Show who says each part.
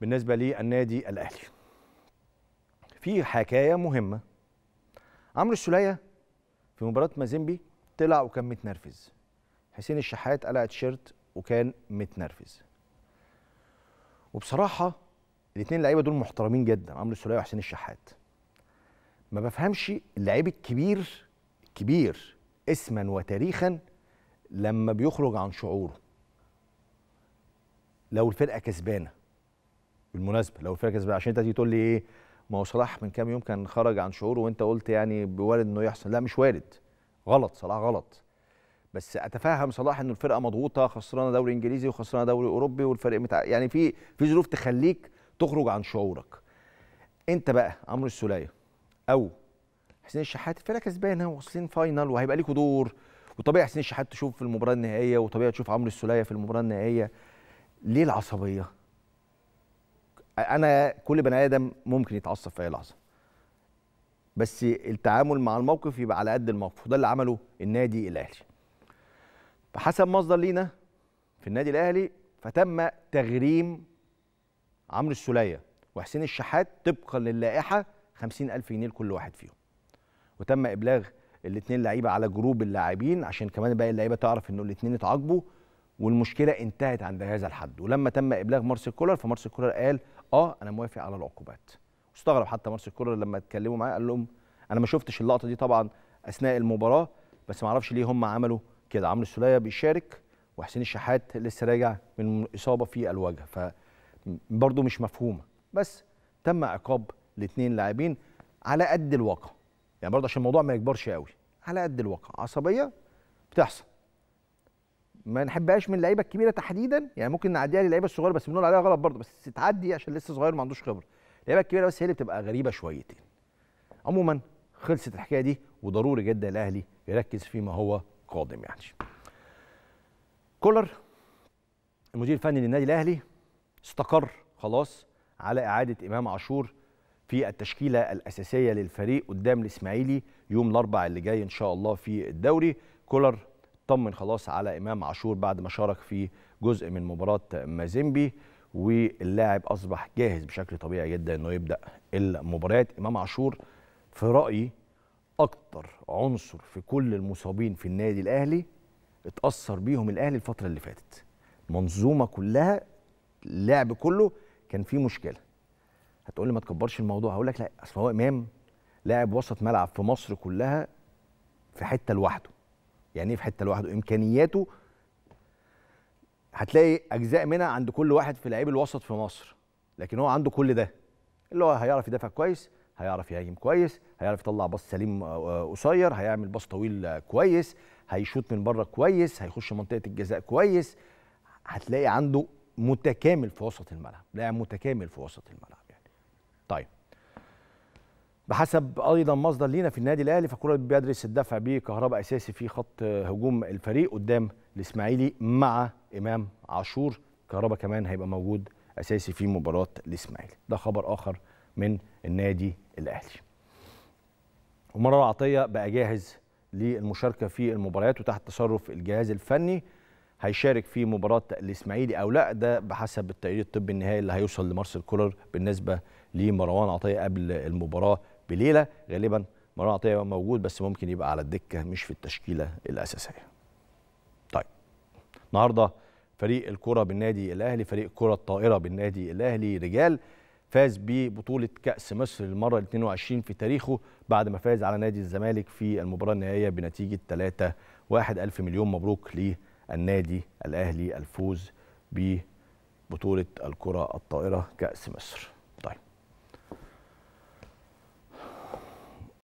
Speaker 1: بالنسبه للنادي الاهلي في حكايه مهمه عمرو السوليه في مباراه مازيمبي طلع وكان متنرفز حسين الشحات قلع تيشيرت وكان متنرفز وبصراحه الاثنين لعيبه دول محترمين جدا عمرو السوليه وحسين الشحات ما بفهمش اللعيب الكبير الكبير اسما وتاريخا لما بيخرج عن شعوره لو الفرقه كسبانه بالمناسبه لو فاكر بقى عشان انت تيجي تقول لي ايه ما هو صلاح من كام يوم كان خرج عن شعوره وانت قلت يعني بوارد انه يحصل لا مش وارد غلط صلاح غلط بس اتفهم صلاح انه الفرقه مضغوطه خسرانه دوري انجليزي وخسرانه دوري اوروبي والفريق متع... يعني في في ظروف تخليك تخرج عن شعورك انت بقى عمرو السوليه او حسين الشحات الفرقه كسبانه واصلين فاينل وهيبقى ليكوا دور وطبيعي حسين الشحات تشوف في المباراه النهائيه وطبيعي تشوف عمرو السوليه في المباراه النهائيه ليه العصبيه انا كل بني ادم ممكن يتعصب في اي لحظه بس التعامل مع الموقف يبقى على قد الموقف وده اللي عمله النادي الاهلي فحسب مصدر لينا في النادي الاهلي فتم تغريم عمرو السوليه وحسين الشحات طبقا للائحه 50000 جنيه لكل واحد فيهم وتم ابلاغ الاثنين لعيبه على جروب اللاعبين عشان كمان باقي اللعيبه تعرف ان الاثنين اتعاقبوا والمشكله انتهت عند هذا الحد ولما تم ابلاغ مارسيل كولر فمارسيل كولر قال اه انا موافق على العقوبات استغرب حتى مارسيل كولر لما اتكلموا معاه قال لهم انا ما شفتش اللقطه دي طبعا اثناء المباراه بس ما اعرفش ليه هم عملوا كده عمرو السوليه بيشارك وحسين الشحات لسه راجع من اصابه في الوجه ف برضه مش مفهومه بس تم عقاب الاثنين لاعبين على قد الواقع يعني برضه عشان الموضوع ما يكبرش قوي على قد الواقع عصبيه بتحصل ما نحبهاش من اللعيبه الكبيره تحديدا يعني ممكن نعديها للعيبه الصغيره بس بنقول عليها غلط برضه بس تعدي عشان لسه صغير ما عندوش خبره اللعيبه الكبيره بس هي اللي بتبقى غريبه شويتين عموما خلصت الحكايه دي وضروري جدا الاهلي يركز فيما هو قادم يعني كولر المدير الفني للنادي الاهلي استقر خلاص على اعاده امام عاشور في التشكيله الاساسيه للفريق قدام الاسماعيلي يوم الاربع اللي جاي ان شاء الله في الدوري كولر طمن خلاص على امام عاشور بعد ما شارك في جزء من مباراه مازيمبي واللاعب اصبح جاهز بشكل طبيعي جدا انه يبدا المباريات امام عاشور في رايي اكتر عنصر في كل المصابين في النادي الاهلي اتاثر بيهم الاهلي الفتره اللي فاتت منظومه كلها اللعب كله كان فيه مشكله هتقول لي ما تكبرش الموضوع هقول لك لا اصل هو امام لاعب وسط ملعب في مصر كلها في حته لوحده يعني ايه في حته لوحده امكانياته هتلاقي اجزاء منها عند كل واحد في لعيب الوسط في مصر لكن هو عنده كل ده اللي هو هيعرف يدافع كويس هيعرف يهاجم كويس هيعرف يطلع باص سليم آه، آه، قصير هيعمل باص طويل آه، كويس هيشوط من بره كويس هيخش منطقه الجزاء كويس هتلاقي عنده متكامل في وسط الملعب لاعب متكامل في وسط الملعب يعني طيب بحسب ايضا مصدر لينا في النادي الاهلي فكولر بيدرس الدفع بكهرباء كهرباء اساسي في خط هجوم الفريق قدام الاسماعيلي مع امام عاشور كهرباء كمان هيبقى موجود اساسي في مباراه الاسماعيلي ده خبر اخر من النادي الاهلي ومرار عطيه بقى جاهز للمشاركه في المباريات وتحت تصرف الجهاز الفني هيشارك في مباراه الاسماعيلي او لا ده بحسب التقرير الطبي النهائي اللي هيوصل لمارسيل كولر بالنسبه لمروان عطيه قبل المباراه بليله غالبا مروان عطيه موجود بس ممكن يبقى على الدكه مش في التشكيله الاساسيه. طيب النهارده فريق الكره بالنادي الاهلي فريق كره الطائره بالنادي الاهلي رجال فاز ببطوله كاس مصر للمره 22 في تاريخه بعد ما فاز على نادي الزمالك في المباراه النهائيه بنتيجه 3 واحد ألف مليون مبروك للنادي الاهلي الفوز ببطوله الكره الطائره كاس مصر.